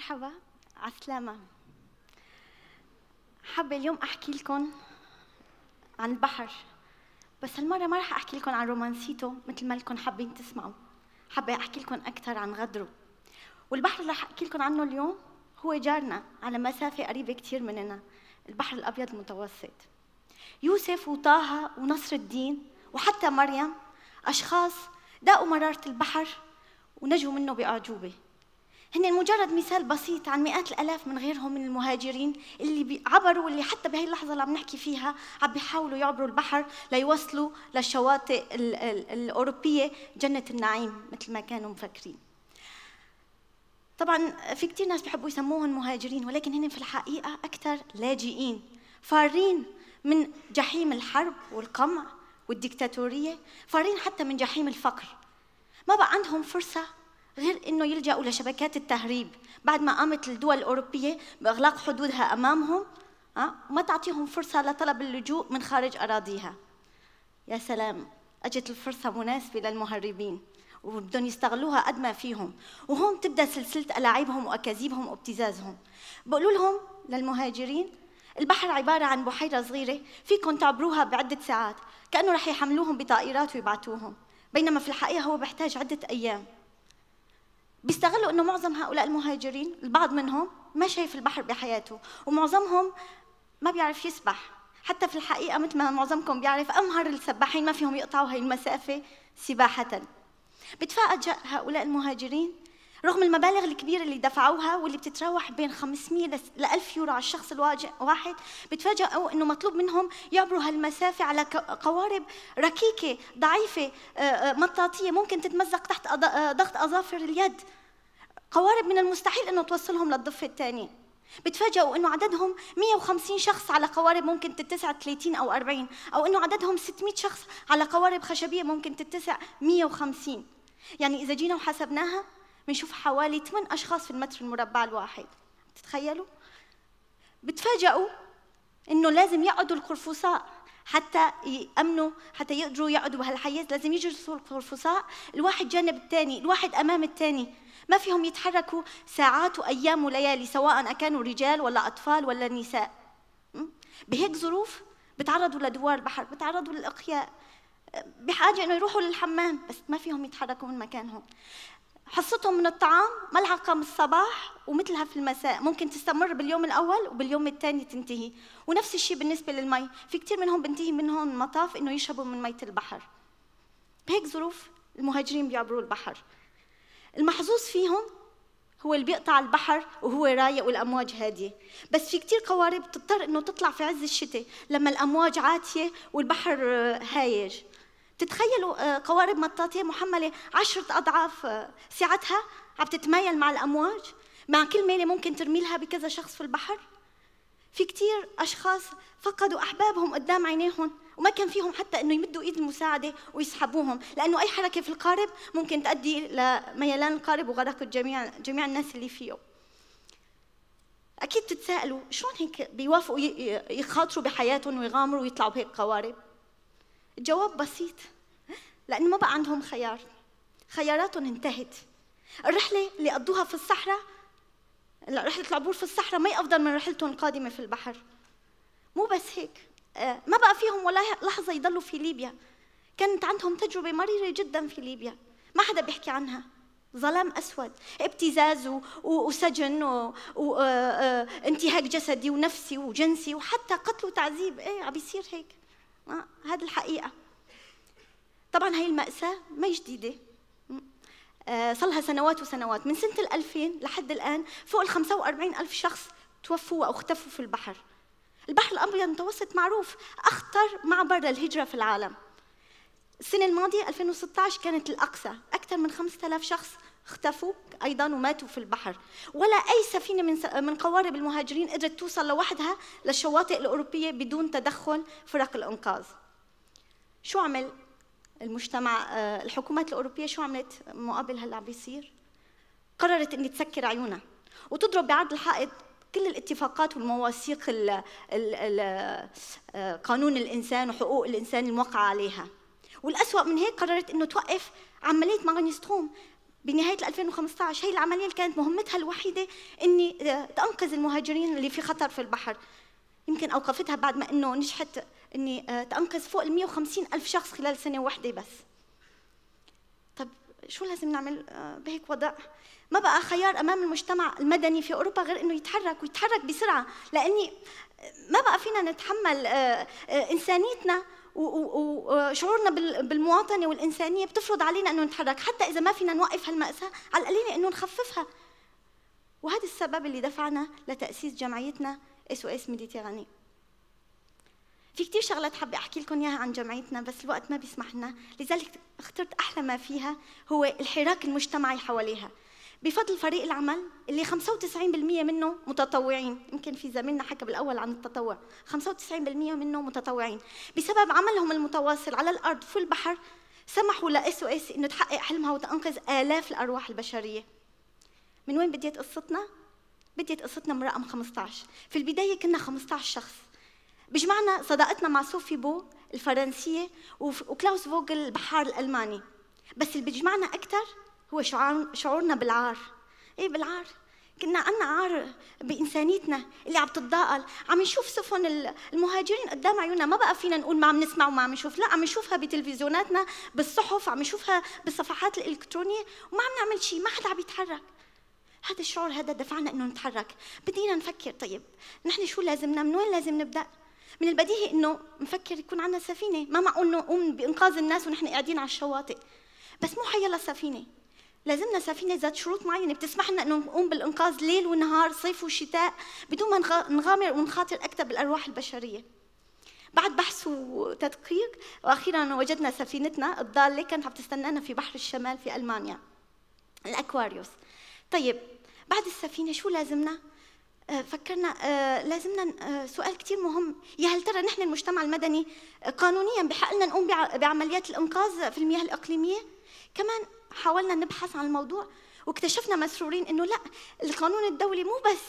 مرحبا عسلامة حابة اليوم أحكي لكم عن البحر بس هالمرة ما رح أحكي لكم عن رومانسيته مثل ما لكم حابين تسمعوا حابة أحكي لكم أكثر عن غدره والبحر اللي رح أحكي لكم عنه اليوم هو جارنا على مسافة قريبة كثير مننا البحر الأبيض المتوسط يوسف وطه ونصر الدين وحتى مريم أشخاص داقوا مرارة البحر ونجوا منه بأعجوبة هن مجرد مثال بسيط عن مئات الالاف من غيرهم من المهاجرين اللي عبروا واللي حتى بهي اللحظه اللي عم نحكي فيها عم بيحاولوا يعبروا البحر ليوصلوا للشواطئ الاوروبيه جنه النعيم مثل ما كانوا مفكرين طبعا في كثير ناس بيحبوا يسموهم مهاجرين ولكن هن في الحقيقه اكثر لاجئين فارين من جحيم الحرب والقمع والديكتاتوريه فارين حتى من جحيم الفقر ما بقى عندهم فرصه غير انه يلجأوا لشبكات التهريب بعد ما قامت الدول الاوروبيه باغلاق حدودها امامهم أه؟ وما تعطيهم فرصه لطلب اللجوء من خارج اراضيها يا سلام اجت الفرصه مناسبه للمهربين وبدهم يستغلوها قد ما فيهم وهون تبدا سلسله الاعيبهم واكاذيبهم وابتزازهم بقولوا لهم للمهاجرين البحر عبارة عن بحيرة صغيرة فيكم تعبروها بعدة ساعات كأنه رح يحملوهم بطائرات ويبعتوهم بينما في الحقيقة هو بحتاج عدة أيام بيستغلوا انه معظم هؤلاء المهاجرين البعض منهم ما شايف البحر بحياته ومعظمهم ما بيعرف يسبح حتى في الحقيقه مثل ما معظمكم بيعرف امهر السباحين ما فيهم يقطعوا هاي المسافه سباحه بتفاجئ هؤلاء المهاجرين رغم المبالغ الكبيرة اللي دفعوها واللي بتتراوح بين 500 ل 1000 يورو على الشخص الواحد بتفاجئوا انه مطلوب منهم يعبروا هالمسافة على قوارب ركيكة ضعيفة آه، آه، مطاطية ممكن تتمزق تحت آه، ضغط أظافر اليد قوارب من المستحيل انه توصلهم للضفة الثانية بتفاجئوا انه عددهم 150 شخص على قوارب ممكن تتسع 30 او 40 او انه عددهم 600 شخص على قوارب خشبيه ممكن تتسع 150 يعني اذا جينا وحسبناها بنشوف حوالي 8 أشخاص في المتر المربع الواحد تتخيلوا؟ بتفاجئوا إنه لازم يقعدوا القرفصاء حتى يأمنوا حتى يقدروا يقعدوا بهالحيز لازم يجلسوا القرفصاء الواحد جانب الثاني الواحد أمام الثاني ما فيهم يتحركوا ساعات وأيام وليالي سواء أكانوا رجال ولا أطفال ولا نساء بهيك ظروف بتعرضوا لدوار البحر بتعرضوا للإقياء بحاجة إنه يروحوا للحمام بس ما فيهم يتحركوا من مكانهم حصتهم من الطعام ملعقة من الصباح ومثلها في المساء ممكن تستمر باليوم الأول وباليوم الثاني تنتهي ونفس الشيء بالنسبة للمي في كثير منهم بنتهي منهم المطاف إنه يشربوا من مية البحر بهيك ظروف المهاجرين بيعبروا البحر المحظوظ فيهم هو اللي بيقطع البحر وهو رايق والامواج هاديه بس في كثير قوارب بتضطر انه تطلع في عز الشتاء لما الامواج عاتيه والبحر هايج بتتخيلوا آه، قوارب مطاطية محملة عشرة أضعاف آه، سعتها عم تتمايل مع الأمواج مع كل ميلة ممكن ترمي لها بكذا شخص في البحر في كثير أشخاص فقدوا أحبابهم قدام عينيهم وما كان فيهم حتى انه يمدوا ايد المساعده ويسحبوهم لانه اي حركه في القارب ممكن تؤدي لميلان القارب وغرق جميع جميع الناس اللي فيه اكيد بتتساءلوا شلون هيك بيوافقوا يخاطروا بحياتهم ويغامروا ويطلعوا بهيك قوارب الجواب بسيط لأن ما بقى عندهم خيار خياراتهم انتهت الرحلة اللي قضوها في الصحراء رحلة العبور في الصحراء ما أفضل من رحلتهم القادمة في البحر مو بس هيك آه، ما بقى فيهم ولا لحظة يضلوا في ليبيا كانت عندهم تجربة مريرة جدا في ليبيا ما حدا بيحكي عنها ظلام أسود ابتزاز وسجن وانتهاك آه، آه، جسدي ونفسي وجنسي وحتى قتل وتعذيب ايه عم بيصير هيك آه، هذه الحقيقة طبعا هي المأساة ما جديدة آه، صار لها سنوات وسنوات من سنة 2000 لحد الآن فوق ال 45 ألف شخص توفوا أو اختفوا في البحر البحر الأبيض المتوسط معروف أخطر معبر للهجرة في العالم السنة الماضية 2016 كانت الأقصى أكثر من 5000 شخص اختفوا ايضا وماتوا في البحر ولا اي سفينه من من قوارب المهاجرين قدرت توصل لوحدها للشواطئ الاوروبيه بدون تدخل فرق الانقاذ شو عمل المجتمع آه، الحكومات الاوروبيه شو عملت مقابل هاللي عم بيصير قررت ان تسكر عيونها وتضرب بعرض الحائط كل الاتفاقات والمواثيق ال ال آه، قانون الانسان وحقوق الانسان الموقعه عليها والأسوأ من هيك قررت انه توقف عمليه ماغنيستروم بنهاية 2015 هي العملية اللي كانت مهمتها الوحيدة إني آه، تأنقذ المهاجرين اللي في خطر في البحر يمكن أوقفتها بعد ما إنه نجحت إني آه، تأنقذ فوق ال 150 ألف شخص خلال سنة واحدة بس طب شو لازم نعمل آه، بهيك وضع؟ ما بقى خيار أمام المجتمع المدني في أوروبا غير إنه يتحرك ويتحرك بسرعة لأني ما بقى فينا نتحمل إنسانيتنا وشعورنا بالمواطنه والانسانيه بتفرض علينا انه نتحرك حتى اذا ما فينا نوقف هالماساه على القليله انه نخففها وهذا السبب اللي دفعنا لتاسيس جمعيتنا اس او اس ميديتيراني في كثير شغلات حابة أحكي لكم إياها عن جمعيتنا بس الوقت ما بيسمح لنا لذلك اخترت أحلى ما فيها هو الحراك المجتمعي حواليها بفضل فريق العمل اللي 95% منه متطوعين يمكن في زميلنا حكى بالاول عن التطوع 95% منه متطوعين بسبب عملهم المتواصل على الارض في البحر سمحوا لاس او اس انه تحقق حلمها وتنقذ الاف الارواح البشريه من وين بديت قصتنا بديت قصتنا من رقم 15 في البدايه كنا 15 شخص بجمعنا صداقتنا مع صوفي بو الفرنسيه وكلاوس فوغل البحار الالماني بس اللي بجمعنا اكثر هو شعور شعورنا بالعار ايه بالعار كنا عنا عار بانسانيتنا اللي عم تتضاءل عم نشوف سفن المهاجرين قدام عيوننا ما بقى فينا نقول ما عم نسمع وما عم نشوف لا عم نشوفها بتلفزيوناتنا بالصحف عم نشوفها بالصفحات الالكترونيه وما عم نعمل شيء ما حدا عم يتحرك هذا الشعور هذا دفعنا انه نتحرك بدينا نفكر طيب نحن شو لازمنا من وين لازم نبدا من البديهي انه نفكر يكون عندنا سفينه ما معقول نقوم بانقاذ الناس ونحن قاعدين على الشواطئ بس مو حيلا سفينه لازمنا سفينه ذات شروط معينه بتسمح لنا انه نقوم بالانقاذ ليل ونهار صيف وشتاء بدون ما نغامر ونخاطر اكثر بالارواح البشريه بعد بحث وتدقيق واخيرا وجدنا سفينتنا الضاله كانت عم تستنانا في بحر الشمال في المانيا الاكواريوس طيب بعد السفينه شو لازمنا آه، فكرنا آه، لازمنا آه، سؤال كثير مهم يا هل ترى نحن المجتمع المدني قانونيا بحق لنا نقوم بعمليات الانقاذ في المياه الاقليميه كمان حاولنا نبحث عن الموضوع واكتشفنا مسرورين انه لا القانون الدولي مو بس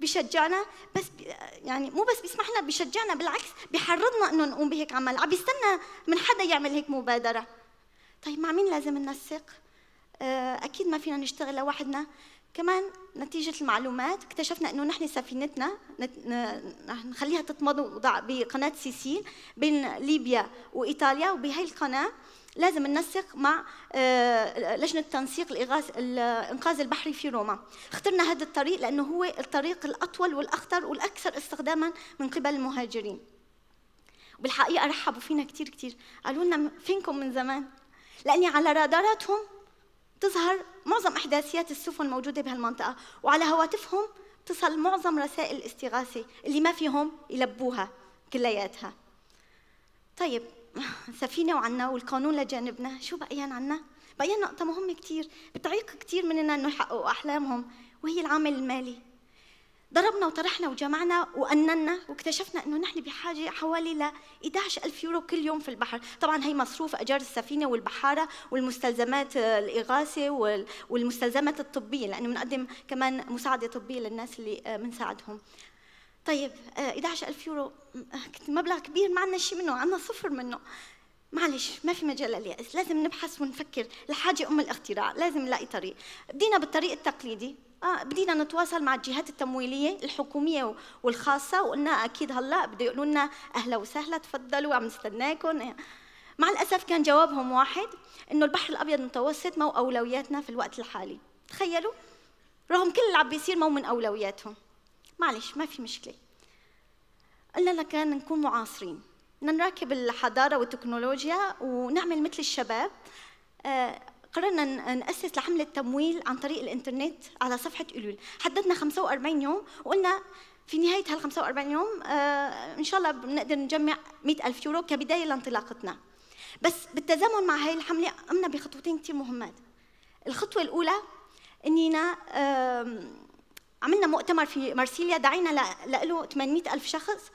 بيشجعنا بس يعني مو بس بيسمح لنا بيشجعنا بالعكس بيحرضنا انه نقوم بهيك عمل عم بيستنى من حدا يعمل هيك مبادره طيب مع مين لازم ننسق آه، اكيد ما فينا نشتغل لوحدنا كمان نتيجة المعلومات اكتشفنا انه نحن سفينتنا نخليها تتمض بقناة سيسي بين ليبيا وايطاليا وبهي القناة لازم ننسق مع آه، لجنة تنسيق الإنقاذ البحري في روما اخترنا هذا الطريق لأنه هو الطريق الأطول والأخطر والأكثر استخداما من قبل المهاجرين بالحقيقة رحبوا فينا كثير كثير قالوا لنا فينكم من زمان لأني على راداراتهم تظهر معظم أحداثيات السفن الموجودة بهالمنطقة وعلى هواتفهم تصل معظم رسائل الاستغاثة اللي ما فيهم يلبوها كلياتها طيب سفينة وعنا والقانون لجانبنا شو بقيان عنا؟ بقيان نقطة مهمة كتير بتعيق كتير مننا إنه يحققوا أحلامهم وهي العامل المالي ضربنا وطرحنا وجمعنا وقننا واكتشفنا انه نحن بحاجه حوالي ل 11000 يورو كل يوم في البحر، طبعا هي مصروف اجار السفينه والبحاره والمستلزمات الاغاثه والمستلزمات الطبيه لانه بنقدم كمان مساعده طبيه للناس اللي آه، بنساعدهم. طيب 11000 آه، يورو آه، مبلغ كبير ما عندنا شيء منه، عندنا صفر منه. معلش ما في مجال لليأس، لازم نبحث ونفكر، الحاجه ام الاختراع، لازم نلاقي طريق. بدينا بالطريق التقليدي آه بدينا نتواصل مع الجهات التمويلية الحكومية والخاصة وقلنا أكيد هلا بده يقولوا لنا أهلا وسهلا تفضلوا عم نستناكم مع الأسف كان جوابهم واحد إنه البحر الأبيض المتوسط مو أولوياتنا في الوقت الحالي تخيلوا رغم كل اللي عم بيصير مو من أولوياتهم معلش ما في مشكلة قلنا لكان نكون معاصرين بدنا نراكب الحضارة والتكنولوجيا ونعمل مثل الشباب آه، قررنا نأسس لحملة تمويل عن طريق الإنترنت على صفحة ألول حددنا 45 يوم وقلنا في نهاية هال 45 يوم آه، إن شاء الله بنقدر نجمع 100 ألف يورو كبداية لانطلاقتنا بس بالتزامن مع هاي الحملة قمنا بخطوتين كثير مهمات الخطوة الأولى أننا عملنا مؤتمر في مرسيليا دعينا له 800 ألف شخص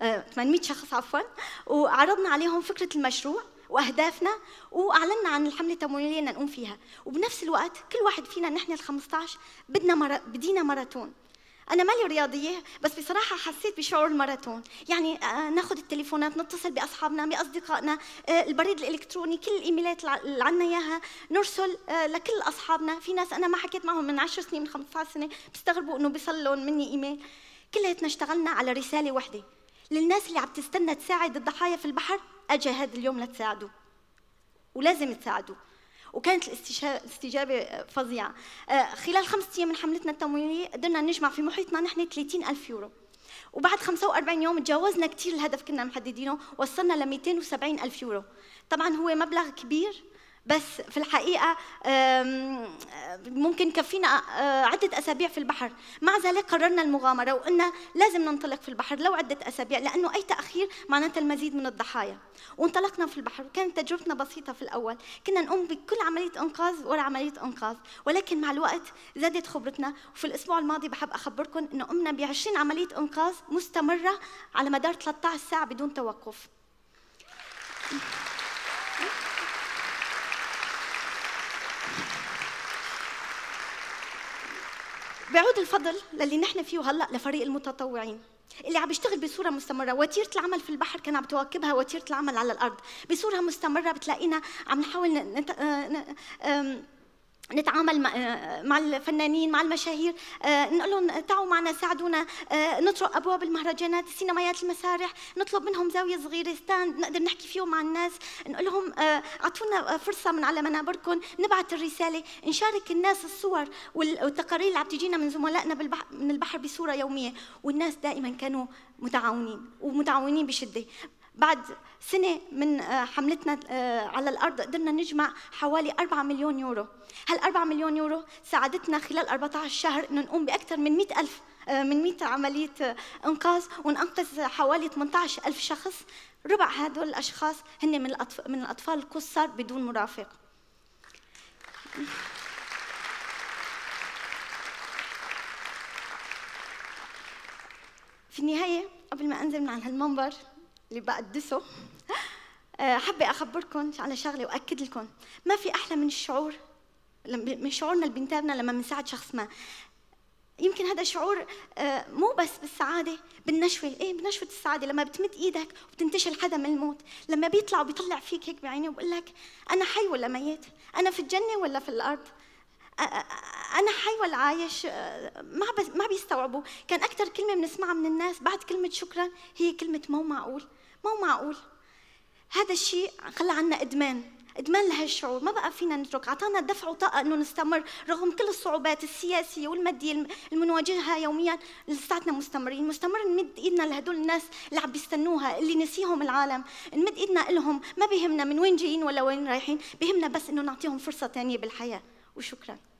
800 آه، شخص عفوا وعرضنا عليهم فكرة المشروع واهدافنا واعلنا عن الحمله التمويليه اللي نقوم فيها وبنفس الوقت كل واحد فينا نحن ال 15 بدنا مرا بدينا ماراثون أنا مالي رياضية بس بصراحة حسيت بشعور الماراثون، يعني آه، ناخذ التليفونات نتصل بأصحابنا بأصدقائنا، آه، البريد الإلكتروني، كل الإيميلات اللي عنا إياها نرسل آه، لكل أصحابنا، في ناس أنا ما حكيت معهم من 10 سنين من 15 سنة بيستغربوا إنه بيصل لهم مني إيميل، كلياتنا اشتغلنا على رسالة وحدة للناس اللي عم تستنى تساعد الضحايا في البحر اجى هذا اليوم لتساعده ولازم تساعده وكانت الاستجابة فظيعة آه، خلال خمسة أيام من حملتنا التمويلية قدرنا نجمع في محيطنا نحن 30 ألف يورو وبعد 45 يوم تجاوزنا كثير الهدف كنا محددينه وصلنا ل 270 ألف يورو طبعا هو مبلغ كبير بس في الحقيقة ممكن كفينا آه، عدة أسابيع في البحر مع ذلك قررنا المغامرة وقلنا لازم ننطلق في البحر لو عدة أسابيع لأنه أي تأخير معناته المزيد من الضحايا وانطلقنا في البحر وكانت تجربتنا بسيطة في الأول كنا نقوم بكل عملية إنقاذ ورا عملية إنقاذ ولكن مع الوقت زادت خبرتنا وفي الأسبوع الماضي بحب أخبركم أنه قمنا ب 20 عملية إنقاذ مستمرة على مدار 13 ساعة بدون توقف Thank you. بعود الفضل للي نحن فيه هلا لفريق المتطوعين اللي عم يشتغل بصوره مستمره وتيره العمل في البحر كان عم تواكبها وتيره العمل على الارض بصوره مستمره بتلاقينا عم نحاول آه، نتعامل مع الفنانين مع المشاهير آه، نقول لهم تعوا معنا ساعدونا آه، نطرق ابواب المهرجانات السينمايات المسارح نطلب منهم زاويه صغيره ستاند نقدر نحكي فيهم مع الناس نقول لهم آه، اعطونا فرصه من على منابركم نبعث الرساله نشارك الناس الصور والتقارير اللي عم تجينا من زملائنا من البحر بصوره يوميه والناس دائما كانوا متعاونين ومتعاونين بشده بعد سنة من آه، حملتنا آه، على الأرض قدرنا نجمع حوالي 4 مليون يورو هال 4 مليون يورو ساعدتنا خلال 14 شهر أنه نقوم بأكثر من 100 ألف آه، من 100 عملية إنقاذ وننقذ حوالي 18 ألف شخص ربع هدول الأشخاص هن من الأطفال, من الأطفال القصار بدون مرافق في النهاية قبل ما أنزل من على هالمنبر اللي بقدسه آه، حابة أخبركم على شغلة وأكد لكم ما في أحلى من الشعور من شعورنا اللي بنتابنا لما بنساعد شخص ما يمكن هذا شعور آه، مو بس بالسعادة بالنشوة ايه بنشوة السعادة لما بتمد ايدك وبتنتشل حدا من الموت لما بيطلع وبيطلع فيك هيك بعينه وبقول لك أنا حي ولا ميت أنا في الجنة ولا في الأرض انا حي والعايش آه، ما ما بيستوعبوا كان اكثر كلمه بنسمعها من الناس بعد كلمه شكرا هي كلمه مو معقول مو معقول هذا الشيء خلى عنا ادمان ادمان لهالشعور ما بقى فينا نترك اعطانا دفع وطاقه انه نستمر رغم كل الصعوبات السياسيه والماديه المنواجهها يوميا لساتنا مستمرين مستمر نمد ايدنا لهدول الناس اللي عم بيستنوها اللي نسيهم العالم نمد ايدنا لهم ما بيهمنا من وين جايين ولا وين رايحين بيهمنا بس انه نعطيهم فرصه ثانيه بالحياه وشكرا